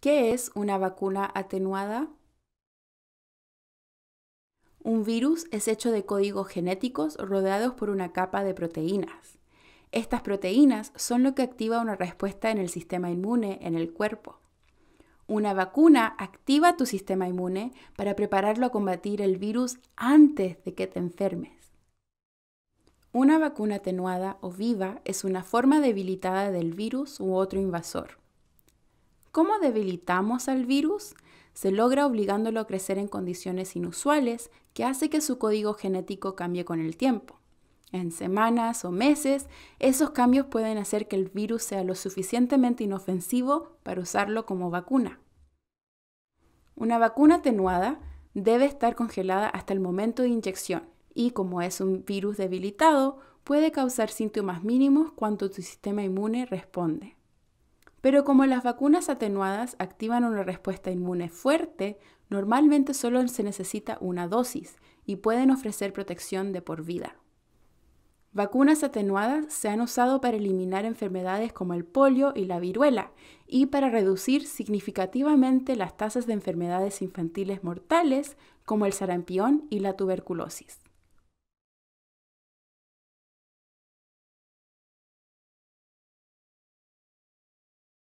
¿Qué es una vacuna atenuada? Un virus es hecho de códigos genéticos rodeados por una capa de proteínas. Estas proteínas son lo que activa una respuesta en el sistema inmune en el cuerpo. Una vacuna activa tu sistema inmune para prepararlo a combatir el virus antes de que te enfermes. Una vacuna atenuada o viva es una forma debilitada del virus u otro invasor. ¿Cómo debilitamos al virus? Se logra obligándolo a crecer en condiciones inusuales que hace que su código genético cambie con el tiempo. En semanas o meses, esos cambios pueden hacer que el virus sea lo suficientemente inofensivo para usarlo como vacuna. Una vacuna atenuada debe estar congelada hasta el momento de inyección y como es un virus debilitado, puede causar síntomas mínimos cuando tu sistema inmune responde. Pero como las vacunas atenuadas activan una respuesta inmune fuerte, normalmente solo se necesita una dosis y pueden ofrecer protección de por vida. Vacunas atenuadas se han usado para eliminar enfermedades como el polio y la viruela y para reducir significativamente las tasas de enfermedades infantiles mortales como el sarampión y la tuberculosis.